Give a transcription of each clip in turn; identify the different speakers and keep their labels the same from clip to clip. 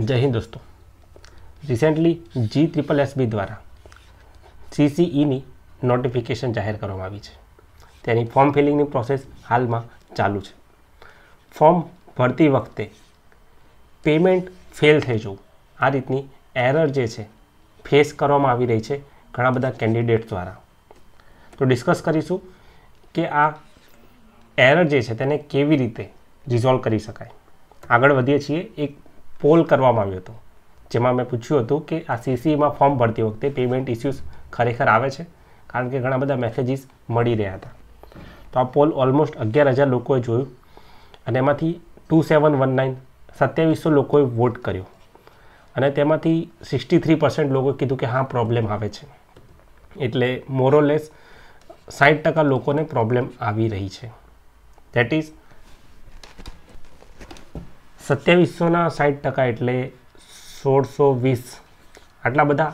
Speaker 1: જય હિન્દ દોસ્તો recently G triple SB દ્વારા સીસીઈની e નોટિફિકેશન જાહેર કરવામાં આવી છે તેની ફોર્મ ફિલિંગની પ્રોસેસ હાલમાં ચાલુ છે ફોર્મ ભરતી વખતે પેમેન્ટ ફેલ થઈ જવું આ રીતની એરર જે છે ફેસ કરવામાં આવી રહી છે ઘણા બધા કેન્ડિડેટ દ્વારા તો ડિસ્કસ કરીશું કે આ એરર જે છે તેને કેવી રીતે રિઝોલ્વ કરી શકાય આગળ વધીએ છીએ એક પોલ કરવામાં આવ્યો હતો જેમાં મેં પૂછ્યું હતું કે આ સીસીમાં ફોર્મ ભરતી વખતે પેમેન્ટ ઇસ્યુઝ ખરેખર આવે છે કારણ કે ઘણા બધા મેસેજીસ મળી રહ્યા હતા તો આ પોલ ઓલમોસ્ટ અગિયાર હજાર લોકોએ જોયું અને એમાંથી ટુ સેવન વન નાઇન સત્યાવીસો લોકોએ વોટ કર્યો અને તેમાંથી સિક્સટી થ્રી પર્સન્ટ લોકોએ કીધું કે હા પ્રોબ્લેમ આવે છે એટલે મોરોલેસ સાઠ ટકા લોકોને પ્રોબ્લેમ આવી રહી છે દેટ ઇઝ સત્યાવીસોના સાઠ ટકા એટલે સોળસો વીસ આટલા બધા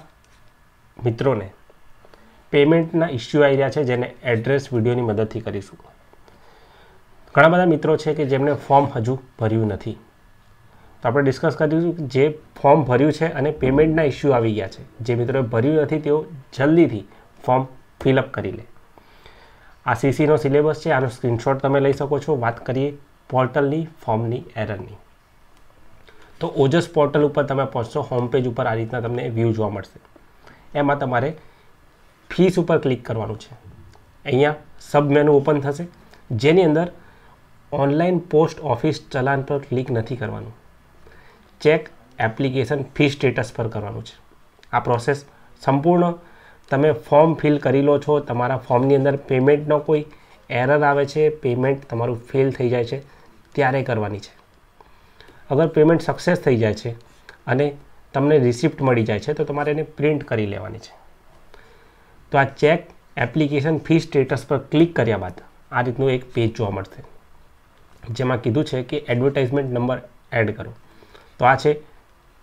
Speaker 1: મિત્રોને પેમેન્ટના ઇસ્યુ આવી રહ્યા છે જેને એડ્રેસ વિડીયોની મદદથી કરીશું ઘણા બધા મિત્રો છે કે જેમણે ફોર્મ હજુ ભર્યું નથી તો આપણે ડિસ્કસ કરીશું કે જે ફોર્મ ભર્યું છે અને પેમેન્ટના ઇસ્યુ આવી ગયા છે જે મિત્રોએ ભર્યું નથી તેઓ જલ્દીથી ફોર્મ ફિલઅપ કરી લે આ સીસીનો સિલેબસ છે આનો સ્ક્રીનશોટ તમે લઈ શકો છો વાત કરીએ પોર્ટલની ફોર્મની એરરની તો ઓજસ પોર્ટલ ઉપર તમે પહોંચશો હોમ પેજ ઉપર આ રીતના તમને વ્યૂ જોવા મળશે એમાં તમારે ફીસ ઉપર ક્લિક કરવાનું છે અહીંયા સબ મેનુ ઓપન થશે જેની અંદર ઓનલાઈન પોસ્ટ ઓફિસ ચલાન પર ક્લિક નથી કરવાનું ચેક એપ્લિકેશન ફી સ્ટેટસ પર કરવાનું છે આ પ્રોસેસ સંપૂર્ણ તમે ફોર્મ ફિલ કરી લો છો તમારા ફોર્મની અંદર પેમેન્ટનો કોઈ એરર આવે છે પેમેન્ટ તમારું ફેલ થઈ જાય છે ત્યારે કરવાની છે અગર પેમેન્ટ સક્સેસ થઈ જાય છે અને તમને રિસિપ્ટ મળી જાય છે તો તમારે એને પ્રિન્ટ કરી લેવાની છે તો આ ચેક એપ્લિકેશન ફી સ્ટેટસ પર ક્લિક કર્યા બાદ આ રીતનું એક પેજ જોવા મળશે જેમાં કીધું છે કે એડવર્ટાઇઝમેન્ટ નંબર એડ કરો તો આ છે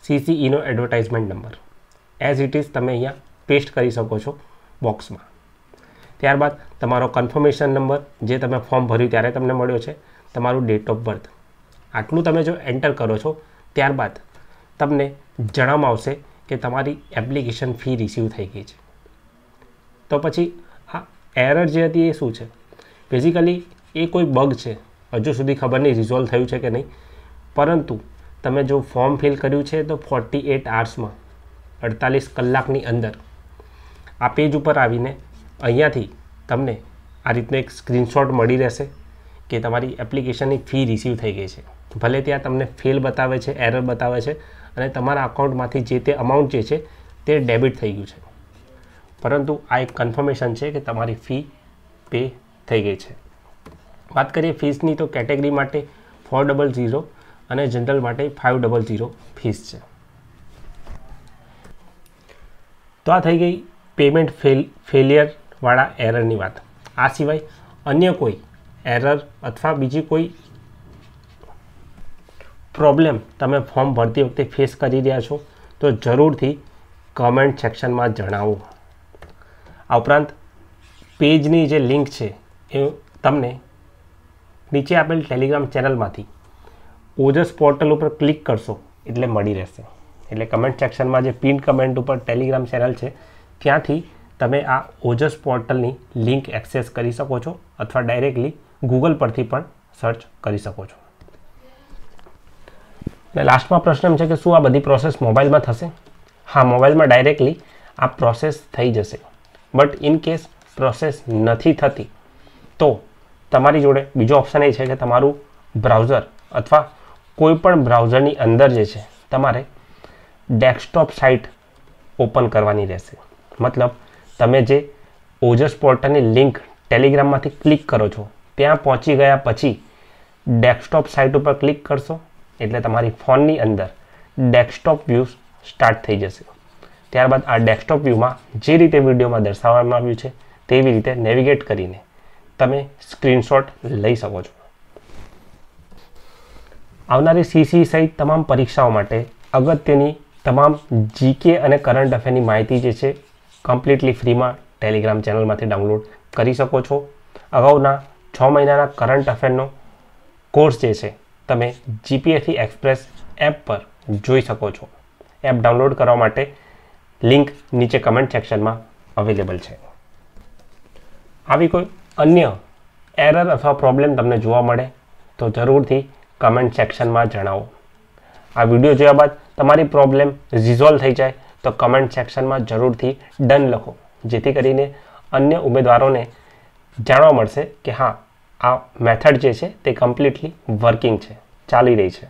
Speaker 1: સીસીઈનો advertisement number as it is તમે અહીંયા પેસ્ટ કરી શકો છો બોક્સમાં ત્યારબાદ તમારો કન્ફર્મેશન નંબર જે તમે ફોર્મ ભર્યું ત્યારે તમને મળ્યો છે તમારું ડેટ ઓફ બર્થ આટલું તમે જો એન્ટર કરો છો ત્યારબાદ તમને જણાવવામાં આવશે કે તમારી એપ્લિકેશન ફી રિસીવ થઈ ગઈ છે તો પછી આ એરર જે હતી એ શું છે બેઝિકલી એ કોઈ બગ છે હજુ સુધી ખબર નહીં રિઝોલ્વ થયું છે કે નહીં પરંતુ તમે જો ફોર્મ ફિલ કર્યું છે તો ફોર્ટી એટ આવર્સમાં અડતાલીસ કલાકની અંદર આ પેજ ઉપર આવીને અહીંયાથી તમને આ રીતનો એક સ્ક્રીનશોટ મળી રહેશે કે તમારી એપ્લિકેશનની ફી રિસીવ થઈ ગઈ છે ભલે ત્યાં તમને ફેલ બતાવે છે એરર બતાવે છે અને તમારા અકાઉન્ટમાંથી જે તે અમાઉન્ટ જે છે તે ડેબિટ થઈ ગયું છે પરંતુ આ એક કન્ફર્મેશન છે કે તમારી ફી પે થઈ ગઈ છે વાત કરીએ ફીસની તો કેટેગરી માટે ફોર ડબલ ઝીરો અને જનરલ માટે ફાઇવ ડબલ ઝીરો ફીસ છે તો આ થઈ ગઈ પેમેન્ટ ફેલ ફેલિયરવાળા એરરની વાત આ સિવાય અન્ય કોઈ એરર અથવા બીજી કોઈ પ્રોબ્લેમ તમે ફોર્મ ભરતી વખતે ફેસ કરી રહ્યા છો તો જરૂરથી કમેન્ટ સેક્શનમાં જણાવો આ ઉપરાંત પેજની જે લિંક છે એ તમને નીચે આપેલ ટેલિગ્રામ ચેનલમાંથી ઓજસ પોર્ટલ ઉપર ક્લિક કરશો એટલે મળી રહેશે એટલે કમેન્ટ સેક્શનમાં જે પિન કમેન્ટ ઉપર ટેલિગ્રામ ચેનલ છે ત્યાંથી તમે આ ઓજસ પોર્ટલની લિંક એક્સેસ કરી શકો છો અથવા ડાયરેક્ટલી ગૂગલ પરથી પણ સર્ચ કરી શકો છો અને લાસ્ટમાં પ્રશ્ન એમ છે કે શું આ બધી પ્રોસેસ મોબાઈલમાં થશે હા મોબાઈલમાં ડાયરેક્ટલી આ પ્રોસેસ થઈ જશે બટ ઇન કેસ પ્રોસેસ નથી થતી તો તમારી જોડે બીજો ઓપ્શન એ છે કે તમારું બ્રાઉઝર અથવા કોઈપણ બ્રાઉઝરની અંદર જે છે તમારે ડેસ્કટોપ સાઇટ ઓપન કરવાની રહેશે મતલબ તમે જે ઓજસ પોર્ટલની લિંક ટેલિગ્રામમાંથી ક્લિક કરો છો ત્યાં પહોંચી ગયા પછી ડેસ્કટોપ સાઇટ ઉપર ક્લિક કરશો એટલે તમારી ફોનની અંદર ડેસ્કટોપ વ્યૂ સ્ટાર્ટ થઈ જશે ત્યારબાદ આ ડેસ્કટોપ વ્યૂમાં જે રીતે વિડીયોમાં દર્શાવવામાં આવ્યું છે તેવી રીતે નેવિગેટ કરીને તમે સ્ક્રીનશોટ લઈ શકો છો આવનારી સીસી સહિત તમામ પરીક્ષાઓ માટે અગત્યની તમામ જીકે અને કરંટ અફેરની માહિતી જે છે કમ્પ્લીટલી ફ્રીમાં ટેલિગ્રામ ચેનલમાંથી ડાઉનલોડ કરી શકો છો અગાઉના છ મહિનાના કરંટ અફેરનો કોર્સ જે છે તમે જીપીએસસી એક્સપ્રેસ એપ પર જોઈ શકો છો એપ ડાઉનલોડ કરવા માટે લિંક નીચે કમેન્ટ સેક્શનમાં અવેલેબલ છે આવી કોઈ અન્ય એરર અથવા પ્રોબ્લેમ તમને જોવા મળે તો જરૂરથી કમેન્ટ સેક્શનમાં જણાવો આ વિડીયો જોયા બાદ તમારી પ્રોબ્લેમ રિઝોલ્વ થઈ જાય તો કમેન્ટ સેક્શનમાં જરૂરથી ડન લખો જેથી કરીને અન્ય ઉમેદવારોને જાણવા મળશે કે હા આ મેથડ જે છે તે કમ્પ્લીટલી વર્કિંગ છે ચાલી રહી છે